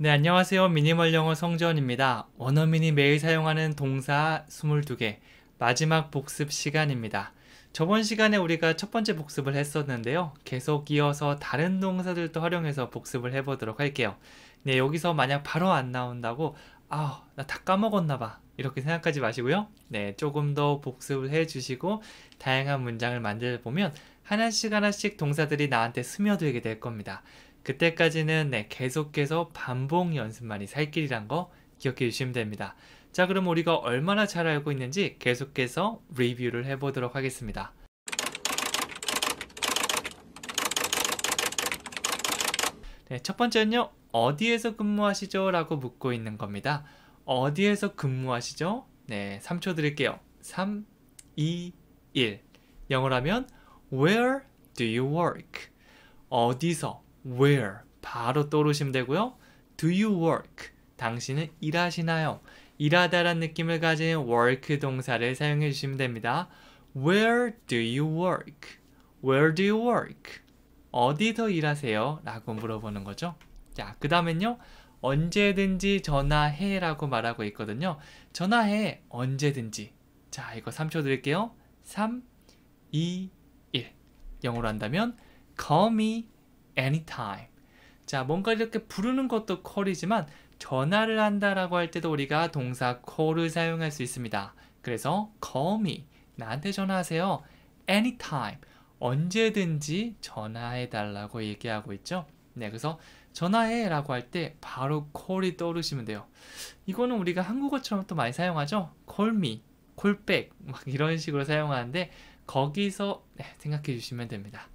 네, 안녕하세요. 미니멀 영어 성재원입니다. 원어민이 매일 사용하는 동사 22개, 마지막 복습 시간입니다. 저번 시간에 우리가 첫 번째 복습을 했었는데요. 계속 이어서 다른 동사들도 활용해서 복습을 해보도록 할게요. 네, 여기서 만약 바로 안 나온다고, 아, 나 다 까먹었나봐. 이렇게 생각하지 마시고요. 네, 조금 더 복습을 해주시고, 다양한 문장을 만들보면 어 하나씩 하나씩 동사들이 나한테 스며들게 될 겁니다. 그때까지는 네, 계속해서 반복 연습만이 살 길이란 거 기억해 주시면 됩니다. 자 그럼 우리가 얼마나 잘 알고 있는지 계속해서 리뷰를 해보도록 하겠습니다. 네, 첫 번째는요. 어디에서 근무하시죠? 라고 묻고 있는 겁니다. 어디에서 근무하시죠? 네, 3초 드릴게요. 3, 2, 1. 영어라면 Where do you work? 어디서 where 바로 떠오르시면 되고요. Do you work? 당신은 일하시나요? 일하다란 느낌을 가진 work 동사를 사용해 주시면 됩니다. Where do you work? Where do you work? 어디서 일하세요? 라고 물어보는 거죠. 자, 그 다음엔요. 언제든지 전화해 라고 말하고 있거든요. 전화해 언제든지. 자, 이거 3초 드릴게요. 3, 2, 1. 영어로 한다면 call me anytime. 자, 뭔가 이렇게 부르는 것도 call이지만 전화를 한다라고 할 때도 우리가 동사 call을 사용할 수 있습니다. 그래서 call me, 나한테 전화하세요. anytime, 언제든지 전화해달라고 얘기하고 있죠. 네, 그래서 전화해 라고 할 때 바로 call이 떠오르시면 돼요. 이거는 우리가 한국어처럼 또 많이 사용하죠. call me, call back 막 이런 식으로 사용하는데 거기서 네, 생각해 주시면 됩니다.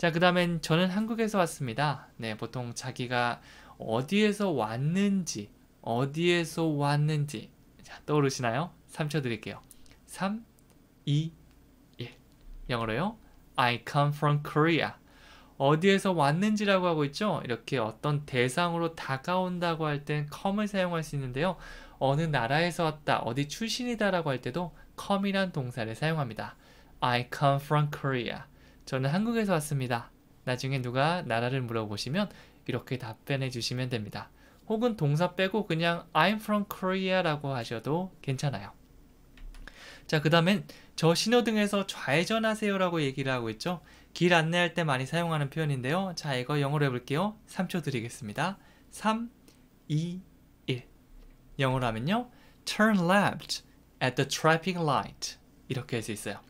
자, 그 다음엔 저는 한국에서 왔습니다. 네, 보통 자기가 어디에서 왔는지, 어디에서 왔는지. 자, 떠오르시나요? 3초 드릴게요. 3, 2, 1. 영어로요. I come from Korea. 어디에서 왔는지라고 하고 있죠? 이렇게 어떤 대상으로 다가온다고 할 땐 come을 사용할 수 있는데요. 어느 나라에서 왔다, 어디 출신이다라고 할 때도 come이란 동사를 사용합니다. I come from Korea. 저는 한국에서 왔습니다. 나중에 누가 나라를 물어보시면 이렇게 답변해 주시면 됩니다. 혹은 동사 빼고 그냥 I'm from Korea라고 하셔도 괜찮아요. 자, 그 다음엔 저 신호등에서 좌회전하세요라고 얘기를 하고 있죠. 길 안내할 때 많이 사용하는 표현인데요. 자, 이거 영어로 해볼게요. 3초 드리겠습니다. 3, 2, 1. 영어로 하면요. Turn left at the traffic light. 이렇게 할 수 있어요.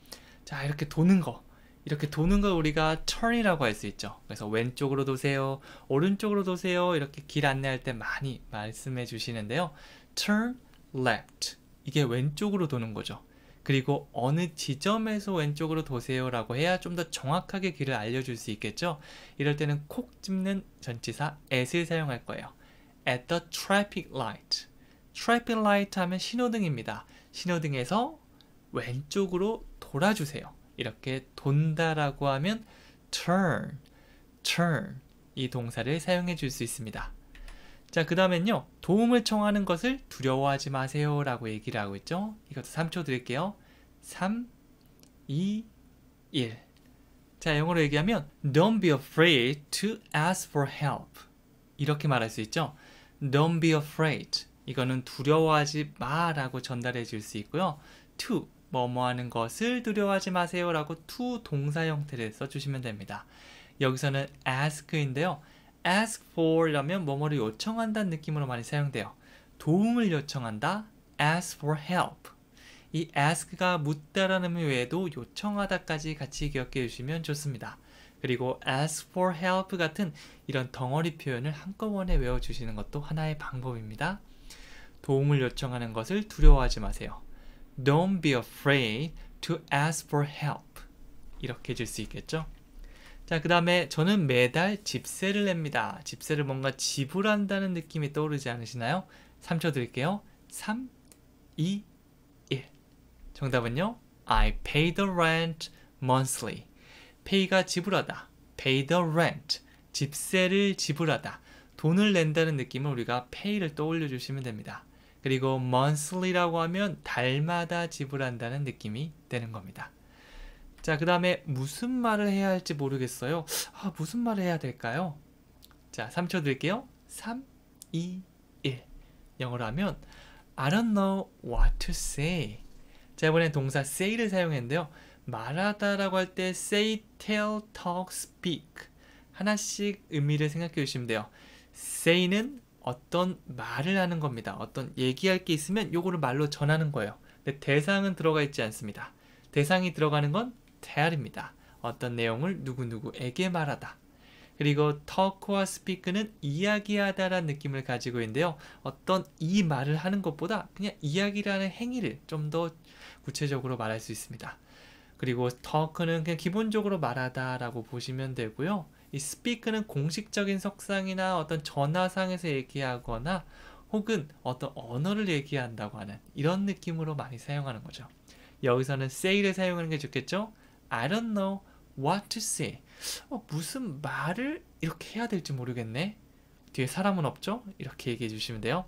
자, 이렇게 도는 거. 이렇게 도는 걸 우리가 turn이라고 할 수 있죠. 그래서 왼쪽으로 도세요, 오른쪽으로 도세요 이렇게 길 안내할 때 많이 말씀해 주시는데요. turn left 이게 왼쪽으로 도는 거죠. 그리고 어느 지점에서 왼쪽으로 도세요 라고 해야 좀 더 정확하게 길을 알려줄 수 있겠죠. 이럴 때는 콕 찝는 전치사 at을 사용할 거예요. at the traffic light traffic light 하면 신호등입니다. 신호등에서 왼쪽으로 돌아주세요. 이렇게 돈다라고 하면 turn, turn 이 동사를 사용해 줄 수 있습니다. 자, 그 다음엔요. 도움을 청하는 것을 두려워하지 마세요 라고 얘기를 하고 있죠. 이것도 3초 드릴게요. 3, 2, 1. 자, 영어로 얘기하면 Don't be afraid to ask for help. 이렇게 말할 수 있죠. Don't be afraid. 이거는 두려워하지 마라고 전달해 줄 수 있고요. To 뭐뭐 하는 것을 두려워하지 마세요 라고 to 동사 형태를 써주시면 됩니다. 여기서는 ask인데요. ask for 라면 뭐뭐를 요청한다는 느낌으로 많이 사용돼요. 도움을 요청한다, ask for help. 이 ask가 묻다라는 의미 외에도 요청하다까지 같이 기억해 주시면 좋습니다. 그리고 ask for help 같은 이런 덩어리 표현을 한꺼번에 외워주시는 것도 하나의 방법입니다. 도움을 요청하는 것을 두려워하지 마세요. Don't be afraid to ask for help. 이렇게 해줄 수 있겠죠? 자, 그 다음에 저는 매달 집세를 냅니다. 집세를 뭔가 지불한다는 느낌이 떠오르지 않으시나요? 3초 드릴게요. 3, 2, 1. 정답은요? I pay the rent monthly. pay가 지불하다. pay the rent. 집세를 지불하다. 돈을 낸다는 느낌을 우리가 pay를 떠올려 주시면 됩니다. 그리고 monthly라고 하면 달마다 지불한다는 느낌이 되는 겁니다. 자, 그 다음에 무슨 말을 해야 할지 모르겠어요. 아, 무슨 말을 해야 될까요? 자, 3초 드릴게요. 3, 2, 1. 영어로 하면 I don't know what to say. 자, 이번엔 동사 say를 사용했는데요. 말하다라고 할 때 say, tell, talk, speak 하나씩 의미를 생각해 주시면 돼요. say는 어떤 말을 하는 겁니다. 어떤 얘기할 게 있으면 요거를 말로 전하는 거예요. 근데 대상은 들어가 있지 않습니다. 대상이 들어가는 건 대알입니다. 어떤 내용을 누구누구에게 말하다. 그리고 터크와 스피크는 이야기하다라는 느낌을 가지고 있는데요. 어떤 이 말을 하는 것보다 그냥 이야기라는 행위를 좀 더 구체적으로 말할 수 있습니다. 그리고 터크는 그냥 기본적으로 말하다라고 보시면 되고요. 이 스피크는 공식적인 석상이나 어떤 전화상에서 얘기하거나 혹은 어떤 언어를 얘기한다고 하는 이런 느낌으로 많이 사용하는 거죠. 여기서는 say를 사용하는 게 좋겠죠? I don't know what to say. 어, 무슨 말을 이렇게 해야 될지 모르겠네. 뒤에 사람은 없죠? 이렇게 얘기해 주시면 돼요.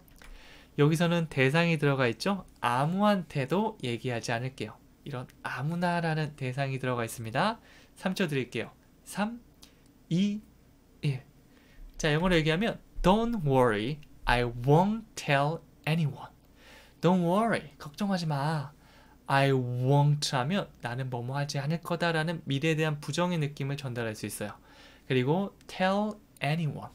여기서는 대상이 들어가 있죠? 아무한테도 얘기하지 않을게요. 이런 아무나라는 대상이 들어가 있습니다. 3초 드릴게요. 3, 이 일. 예. 자, 영어로 얘기하면 Don't worry, I won't tell anyone. Don't worry, 걱정하지 마. I won't 하면 나는 뭐뭐 하지 않을 거다라는 미래에 대한 부정의 느낌을 전달할 수 있어요. 그리고 tell anyone.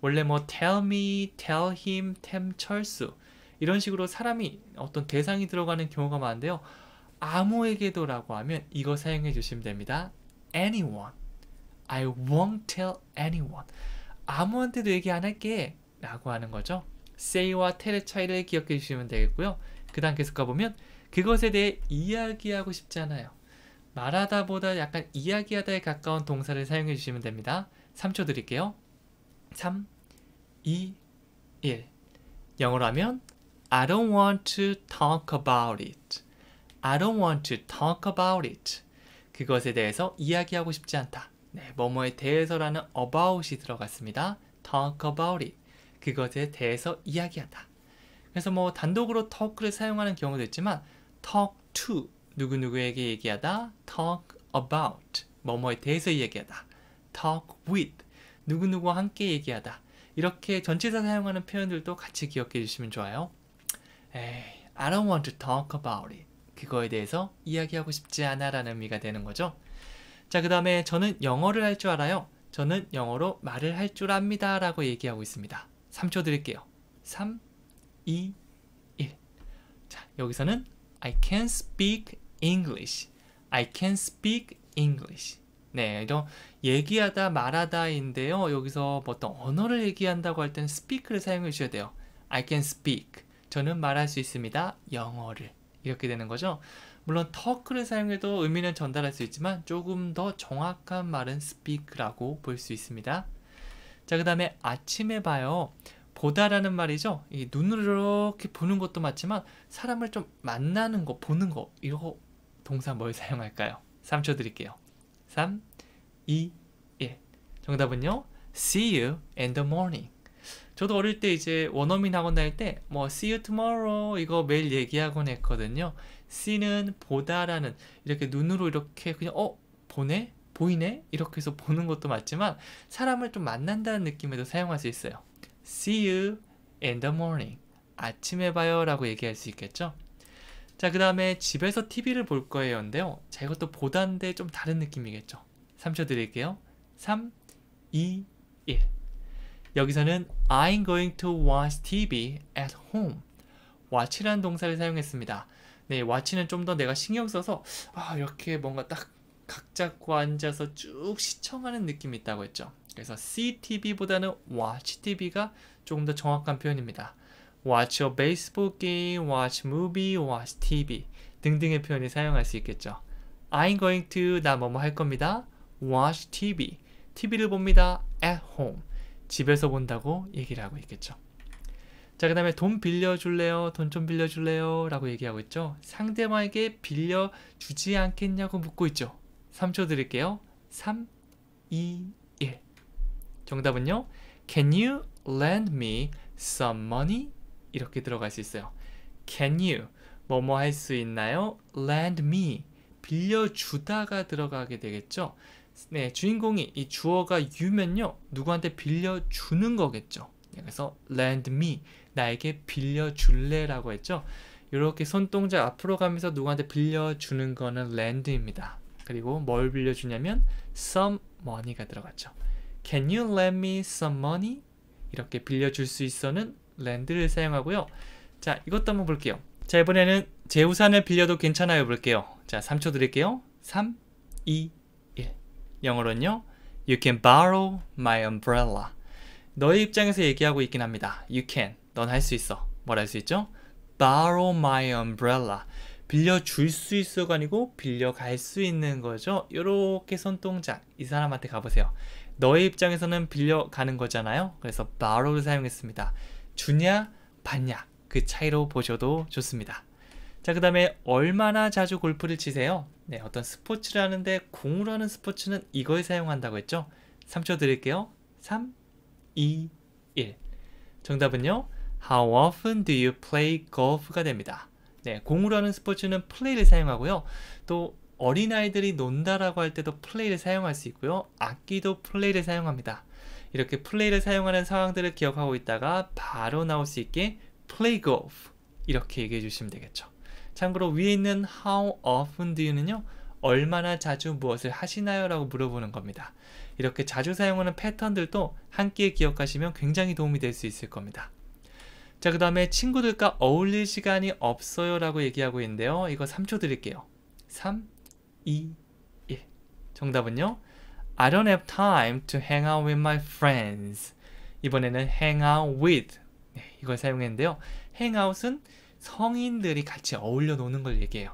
원래 뭐 tell me, tell him, 템 철수 이런 식으로 사람이 어떤 대상이 들어가는 경우가 많은데요. 아무에게도라고 하면 이거 사용해 주시면 됩니다. anyone. I won't tell anyone. 아무한테도 얘기 안 할게. 라고 하는 거죠. say와 tell의 차이를 기억해 주시면 되겠고요. 그 다음 계속 가보면 그것에 대해 이야기하고 싶지않아요 말하다 보다 약간 이야기하다에 가까운 동사를 사용해 주시면 됩니다. 3초 드릴게요. 3, 2, 1. 영어로 하면 I don't want to talk about it. I don't want to talk about it. 그것에 대해서 이야기하고 싶지 않다. 네, 뭐뭐에 대해서라는 about이 들어갔습니다. talk about it. 그것에 대해서 이야기하다. 그래서 뭐 단독으로 talk를 사용하는 경우도 있지만 talk to 누구누구에게 얘기하다 talk about 뭐뭐에 대해서 이야기하다 talk with 누구누구와 함께 얘기하다 이렇게 전체사 사용하는 표현들도 같이 기억해 주시면 좋아요 에이, I don't want to talk about it 그거에 대해서 이야기하고 싶지 않아 라는 의미가 되는 거죠 자, 그 다음에 저는 영어를 할 줄 알아요. 저는 영어로 말을 할 줄 압니다. 라고 얘기하고 있습니다. 3초 드릴게요. 3, 2, 1. 자, 여기서는 I can speak English. I can speak English. 네, 이런 얘기하다 말하다인데요. 여기서 어떤 언어를 얘기한다고 할 때는 speak를 사용해 주셔야 돼요. I can speak. 저는 말할 수 있습니다. 영어를. 이렇게 되는 거죠. 물론 t a l k 를 사용해도 의미는 전달할 수 있지만 조금 더 정확한 말은 speak라고 볼 수 있습니다. 자, 그 다음에 아침에 봐요. 보다라는 말이죠. 이 눈으로 이렇게 보는 것도 맞지만 사람을 좀 만나는 거, 보는 거 이거 동사 뭘 사용할까요? 3초 드릴게요. 3, 2, 1. 예. 정답은요. See you in the morning. 저도 어릴 때 이제 원어민 학원 다닐 때 뭐 see you tomorrow 이거 매일 얘기하곤 했거든요. see는 보다라는 이렇게 눈으로 이렇게 그냥 어 보네 보이네 이렇게 해서 보는 것도 맞지만 사람을 좀 만난다는 느낌에도 사용할 수 있어요. see you in the morning 아침에 봐요라고 얘기할 수 있겠죠. 자, 그 다음에 집에서 TV를 볼 거예요인데요. 자, 이것도 보단데좀 다른 느낌이겠죠. 3초 드릴게요. 3, 2, 1. 여기서는 I'm going to watch TV at home. watch라는 동사를 사용했습니다. 네, watch는 좀 더 내가 신경 써서 아, 이렇게 뭔가 딱 각 잡고 앉아서 쭉 시청하는 느낌이 있다고 했죠. 그래서 CTV보다는 watch TV가 조금 더 정확한 표현입니다. watch a baseball game, watch movie, watch TV 등등의 표현이 사용할 수 있겠죠. I'm going to 나 뭐뭐 할 겁니다. watch TV. TV를 봅니다. at home. 집에서 본다고 얘기를 하고 있겠죠. 자, 그 다음에 돈 빌려줄래요? 돈 좀 빌려줄래요? 라고 얘기하고 있죠. 상대방에게 빌려주지 않겠냐고 묻고 있죠. 3초 드릴게요. 3, 2, 1. 정답은요. Can you lend me some money? 이렇게 들어갈 수 있어요. Can you, 뭐 뭐 할 수 있나요? Lend me, 빌려주다가 들어가게 되겠죠. 네, 주인공이 이 주어가 유면요 누구한테 빌려주는 거겠죠. 네, 그래서 lend me, 나에게 빌려줄래 라고 했죠. 이렇게 손동작 앞으로 가면서 누구한테 빌려주는 거는 lend입니다. 그리고 뭘 빌려주냐면 some money가 들어갔죠. Can you lend me some money? 이렇게 빌려줄 수 있어는 lend를 사용하고요. 자, 이것도 한번 볼게요. 자, 이번에는 제 우산을 빌려도 괜찮아요 볼게요. 자, 3초 드릴게요. 3, 2, 영어로는요. You can borrow my umbrella. 너의 입장에서 얘기하고 있긴 합니다. You can. 넌 할 수 있어. 뭘할수 있죠? Borrow my umbrella. 빌려줄 수 있어가 아니고 빌려갈 수 있는 거죠. 이렇게 손동작. 이 사람한테 가보세요. 너의 입장에서는 빌려가는 거잖아요. 그래서 borrow를 사용했습니다. 주냐, 받냐. 그 차이로 보셔도 좋습니다. 자, 그 다음에 얼마나 자주 골프를 치세요? 네, 어떤 스포츠를 하는데 공으로 하는 스포츠는 이걸 사용한다고 했죠? 3초 드릴게요. 3, 2, 1. 정답은요. How often do you play golf가 됩니다. 네, 공으로 하는 스포츠는 플레이를 사용하고요. 또 어린아이들이 논다라고 할 때도 플레이를 사용할 수 있고요. 악기도 플레이를 사용합니다. 이렇게 플레이를 사용하는 상황들을 기억하고 있다가 바로 나올 수 있게 play golf 이렇게 얘기해 주시면 되겠죠. 참고로 위에 있는 how often do you는요. 얼마나 자주 무엇을 하시나요? 라고 물어보는 겁니다. 이렇게 자주 사용하는 패턴들도 함께 기억하시면 굉장히 도움이 될 수 있을 겁니다. 자, 그 다음에 친구들과 어울릴 시간이 없어요 라고 얘기하고 있는데요. 이거 3초 드릴게요. 3, 2, 1. 정답은요. I don't have time to hang out with my friends. 이번에는 hang out with. 네, 이걸 사용했는데요. hang out은 성인들이 같이 어울려 노는 걸 얘기해요.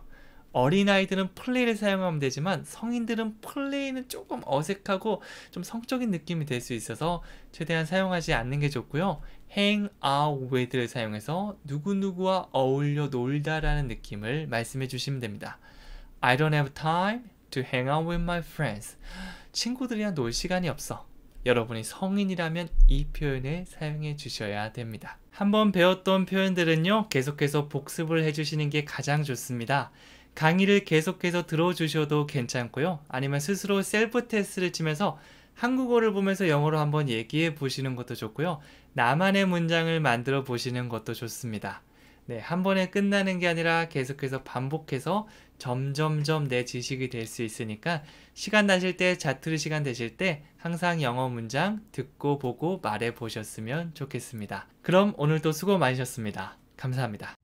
어린아이들은 플레이를 사용하면 되지만 성인들은 플레이는 조금 어색하고 좀 성적인 느낌이 될 수 있어서 최대한 사용하지 않는 게 좋고요. hang out with를 사용해서 누구누구와 어울려 놀다라는 느낌을 말씀해 주시면 됩니다. I don't have time to hang out with my friends. 친구들이랑 놀 시간이 없어. 여러분이 성인이라면 이 표현을 사용해 주셔야 됩니다. 한번 배웠던 표현들은요, 계속해서 복습을 해주시는 게 가장 좋습니다. 강의를 계속해서 들어주셔도 괜찮고요. 아니면 스스로 셀프 테스트를 치면서 한국어를 보면서 영어로 한번 얘기해 보시는 것도 좋고요. 나만의 문장을 만들어 보시는 것도 좋습니다. 네, 한 번에 끝나는 게 아니라 계속해서 반복해서 점점점 내 지식이 될 수 있으니까 시간 나실 때 자투리 시간 되실 때 항상 영어 문장 듣고 보고 말해 보셨으면 좋겠습니다. 그럼 오늘도 수고 많으셨습니다. 감사합니다.